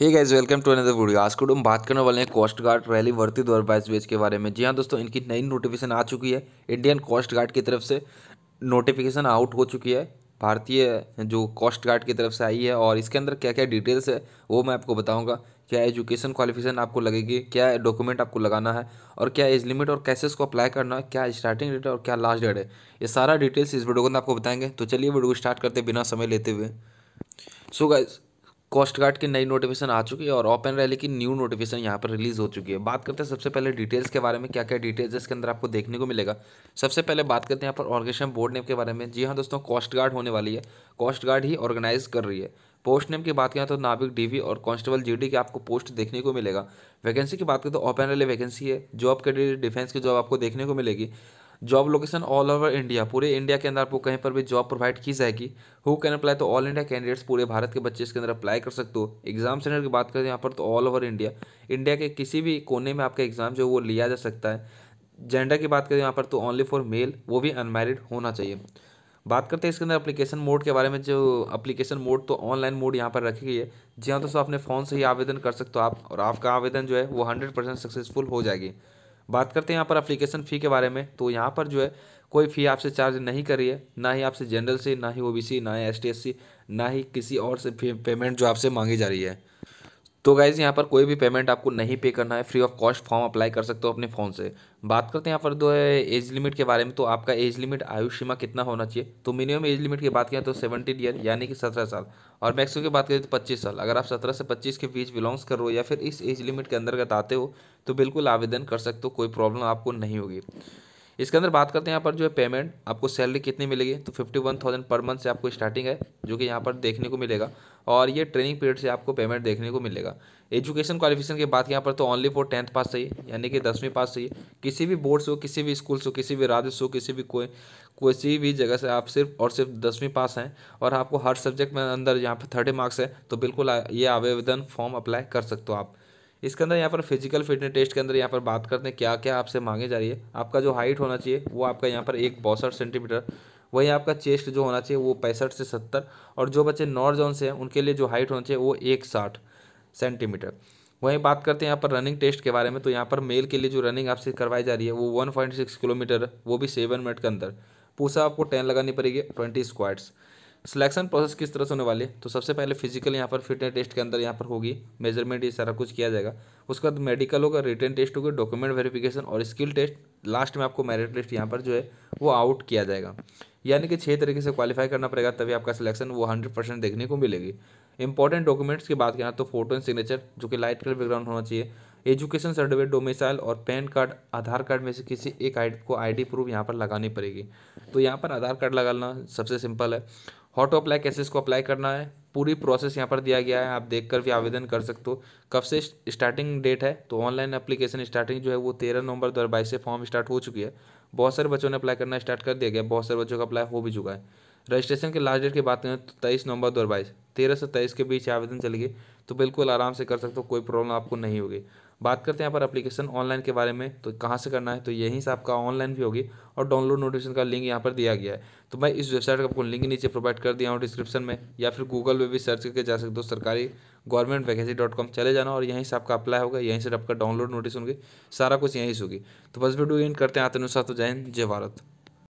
hey guys welcome to another video आज को हम बात करने वाले हैं कोस्ट गार्ड रैली भर्ती दो बेच के बारे में जी हाँ दोस्तों इनकी नई नोटिफिकेशन आ चुकी है इंडियन कोस्ट गार्ड की तरफ से नोटिफिकेशन आउट हो चुकी है भारतीय जो कोस्ट गार्ड की तरफ से आई है और इसके अंदर क्या क्या डिटेल्स है वो मैं आपको बताऊँगा क्या एजुकेशन क्वालिफिकेशन आपको लगेगी क्या डॉक्यूमेंट आपको लगाना है और क्या एज लिमिट और कैसे इसको अप्लाई करना है क्या स्टार्टिंग डेट और क्या लास्ट डेट है ये सारा डिटेल्स इस वीडियो को आपको बताएंगे तो चलिए वीडियो को स्टार्ट करते बिना समय लेते हुए so so guys coast guard की नई नोटिफिकेशन आ चुकी है और ओपन रैली की न्यू नोटिफिकेशन यहाँ पर रिलीज़ हो चुकी है बात करते हैं सबसे पहले डिटेल्स के बारे में क्या क्या डिटेल्स इसके अंदर आपको देखने को मिलेगा सबसे पहले बात करते हैं यहाँ पर ऑर्गेशन बोर्ड नेम के बारे में जी हाँ दोस्तों कोस्ट गार्ड होने वाली है कोस्ट गार्ड ही ऑर्गेनाइज कर रही है पोस्ट नेम की बात करें तो नाविक डीवी और कांस्टेबल जीडी के आपको पोस्ट देखने को मिलेगा वैकेंसी की बात करें तो ओपन रैली वैकेंसी है जॉब के डिफेंस की जॉब आपको देखने को मिलेगी job location all over India पूरे इंडिया के अंदर आपको कहीं पर भी जॉब प्रोवाइड की जाएगी हु कैन अप्लाई तो ऑल इंडिया कैंडिडेट्स पूरे भारत के बच्चे इसके अंदर अप्लाई कर सकते हो एग्जाम सेंटर की बात करें यहाँ पर तो ऑल ओवर इंडिया इंडिया के किसी भी कोने में आपका एग्जाम जो वो लिया जा सकता है जेंडर की बात करें यहाँ पर तो ओनली फॉर मेल वो भी अनमेरिड होना चाहिए बात करते हैं इसके अंदर अप्लीकेशन मोड के बारे में जो अप्लीकेशन मोड तो ऑनलाइन मोड यहाँ पर रखी गई है जी हाँ दोस्तों अपने फ़ोन से ही आवेदन कर सकते हो आप और आपका आवेदन जो है वो हंड्रेड परसेंट सक्सेसफुल हो जाएगी बात करते हैं यहाँ पर अप्लीकेशन फ़ी के बारे में तो यहाँ पर जो है कोई फ़ी आपसे चार्ज नहीं कर रही है ना ही आपसे जनरल से ना ही ओबीसी ना ही एसटीएससी ना ही किसी और से पेमेंट जो आपसे मांगी जा रही है तो गाइज़ यहाँ पर कोई भी पेमेंट आपको नहीं पे करना है free of cost form apply कर सकते हो अपने फ़ोन से बात करते हैं यहाँ पर दो है एज लिमिट के बारे में तो आपका एज लिमिट आयु सीमा कितना होना चाहिए तो मिनिमम एज लिमिट की बात करें तो सेवेंटीन ईयर यानी कि सत्रह साल और मैक्सिमम की बात करें तो पच्चीस साल अगर आप सत्रह से पच्चीस के बीच बिलोंग्स कर रहे हो या फिर इस एज लिमिट के अगर आते हो तो बिल्कुल आवेदन कर सकते हो कोई प्रॉब्लम आपको नहीं होगी इसके अंदर बात करते हैं यहाँ पर जो है पेमेंट आपको सैलरी कितनी मिलेगी तो fifty one thousand per month से आपको स्टार्टिंग है जो कि यहाँ पर देखने को मिलेगा और ये ट्रेनिंग पीरियड से आपको पेमेंट देखने को मिलेगा एजुकेशन क्वालिफिकेशन की बात यहाँ पर तो ओनली फॉर टेंथ पास चाहिए यानी कि दसवीं पास चाहिए किसी भी बोर्ड से हो किसी भी स्कूल से हो किसी भी राज्य से हो किसी भी कोई किसी भी जगह से आप सिर्फ और सिर्फ दसवीं पास हैं और आपको हर सब्जेक्ट में अंदर यहाँ पर थर्टी मार्क्स है तो बिल्कुल ये आवेदन फॉर्म अप्लाई कर सकते हो आप इसके अंदर यहाँ पर फिजिकल फिटनेस टेस्ट के अंदर यहाँ पर बात करते हैं क्या क्या आपसे मांगे जा रही है आपका जो हाइट होना चाहिए वो आपका यहाँ पर एक बौसठ सेंटीमीटर वहीं आपका चेस्ट जो होना चाहिए वो पैंसठ से सत्तर और जो बच्चे नॉर्थ जोन से हैं उनके लिए जो हाइट होना चाहिए वो एक साठ सेंटीमीटर वहीं बात करते हैं यहाँ पर रनिंग टेस्ट के बारे में तो यहाँ पर मेल के लिए जो रनिंग आपसे करवाई जा रही है वो वन पॉइंट सिक्स किलोमीटर वो भी सेवन मिनट के अंदर पूछा आपको टेन लगानी पड़ेगी ट्वेंटी स्क्वाड्स सिलेक्शन प्रोसेस किस तरह से होने वाली है तो सबसे पहले फिजिकल यहाँ पर फिटनेस टेस्ट के अंदर यहाँ पर होगी मेजरमेंट ये सारा कुछ किया जाएगा उसके बाद मेडिकल होगा रिटर्न टेस्ट होगा डॉक्यूमेंट वेरिफिकेशन और स्किल टेस्ट लास्ट में आपको मेरिट लिस्ट यहाँ पर जो है वो आउट किया जाएगा यानी कि छः तरीके से क्वालिफाई करना पड़ेगा तभी आपका सिलेक्शन वो हंड्रेड परसेंट देखने को मिलेगी इंपॉर्टेंट डॉक्यूमेंट्स की बात करें तो फोटो एंड सिग्नेचर जो कि लाइट कलर बैकग्राउंड होना चाहिए एजुकेशन सर्टिफिकेट डोमिसाइल और पैन कार्ड आधार कार्ड में से किसी एक आई को आईडी प्रूफ यहाँ पर लगानी पड़ेगी तो यहाँ पर आधार कार्ड लगाना सबसे सिंपल है हॉट अप्लाई कैसे इसको अप्लाई करना है पूरी प्रोसेस यहाँ पर दिया गया है आप देख कर भी आवेदन कर सकते हो कब से स्टार्टिंग डेट है तो ऑनलाइन अप्लीकेशन स्टार्टिंग जो है वो तेरह नवंबर दो से फॉर्म स्टार्ट हो चुकी है बहुत सारे बच्चों ने अप्लाई करना स्टार्ट कर दिया गया बहुत सारे बच्चों का अप्लाई हो भी चुका है रजिस्ट्रेशन के लास्ट डेट की बात करें तो तेईस नवंबर दो हज़ार बाईस तेरह से तेईस के बीच आवेदन चलेगी तो बिल्कुल आराम से कर सकते हो कोई प्रॉब्लम आपको नहीं होगी बात करते हैं यहाँ पर एप्लीकेशन ऑनलाइन के बारे में तो कहाँ से करना है तो यहीं से आपका ऑनलाइन भी होगी और डाउनलोड नोटिफिकेशन का लिंक यहाँ पर दिया गया है तो मैं इस वेबसाइट का आपको लिंक नीचे प्रोवाइड कर दिया हूँ डिस्क्रिप्शन में या फिर गूगल पे भी सर्च करके जा सकते हो सरकारी गवर्नमेंट वैकेंसी डॉट कॉम चले जाना और यहीं से आपका अप्लाई होगा यहीं से आपका डाउनलोड नोटिस होंगे सारा कुछ यहीं से होगी तो बस वीडियो इन करते हैं आते अनुसार तो जय हिंद जय भारत